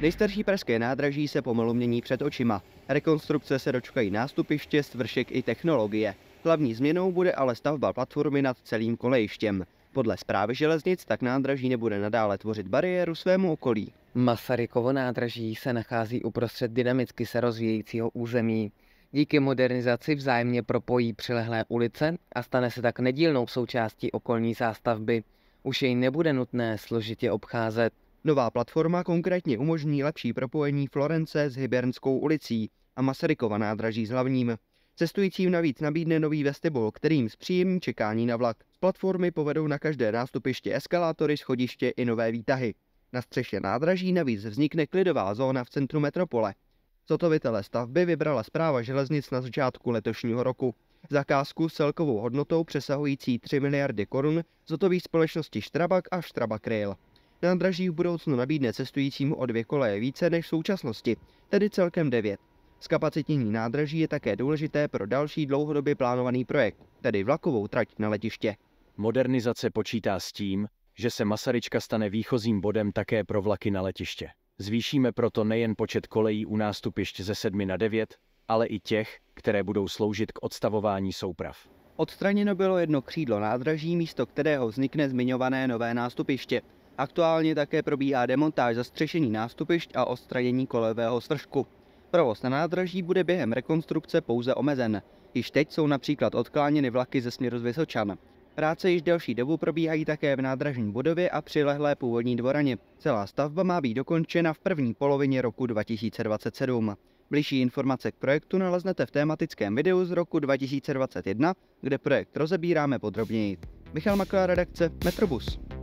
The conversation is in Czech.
Nejstarší pražské nádraží se pomalu mění před očima. Rekonstrukce se dočkají nástupiště, svršek i technologie. Hlavní změnou bude ale stavba platformy nad celým kolejištěm. Podle zprávy železnic tak nádraží nebude nadále tvořit bariéru svému okolí. Masarykovo nádraží se nachází uprostřed dynamicky se rozvíjejícího území. Díky modernizaci vzájemně propojí přilehlé ulice a stane se tak nedílnou součástí okolní zástavby. Už jej nebude nutné složitě obcházet. Nová platforma konkrétně umožní lepší propojení Florence s Hybernskou ulicí a Masarykova nádraží s hlavním. Cestujícím navíc nabídne nový vestibul, kterým zpříjemní čekání na vlak. Z platformy povedou na každé nástupiště eskalátory, schodiště i nové výtahy. Na střeše nádraží navíc vznikne klidová zóna v centru metropole. Zotovitele stavby vybrala zpráva železnic na začátku letošního roku. Zakázku s celkovou hodnotou přesahující 3 miliardy korun zotoví společnosti Štrabak a Štrabak Rail nádraží v budoucnu nabídne cestujícímu o dvě koleje více než v současnosti, tedy celkem devět. Zkapacitnění nádraží je také důležité pro další dlouhodobě plánovaný projekt, tedy vlakovou trať na letiště. Modernizace počítá s tím, že se Masaryčka stane výchozím bodem také pro vlaky na letiště. Zvýšíme proto nejen počet kolejí u nástupišť ze 7 na 9, ale i těch, které budou sloužit k odstavování souprav. Odstraněno bylo jedno křídlo nádraží, místo kterého vznikne zmiňované nové nástupiště. Aktuálně také probíhá demontáž zastřešení nástupišť a odstranění kolejového svršku. Provoz na nádraží bude během rekonstrukce pouze omezen. Již teď jsou například odkláněny vlaky ze směru z Vysočan. Práce již delší dobu probíhají také v nádražní budově a přilehlé původní dvoraně. Celá stavba má být dokončena v první polovině roku 2027. Bližší informace k projektu naleznete v tématickém videu z roku 2021, kde projekt rozebíráme podrobněji. Michal Maklá, redakce Metrobus.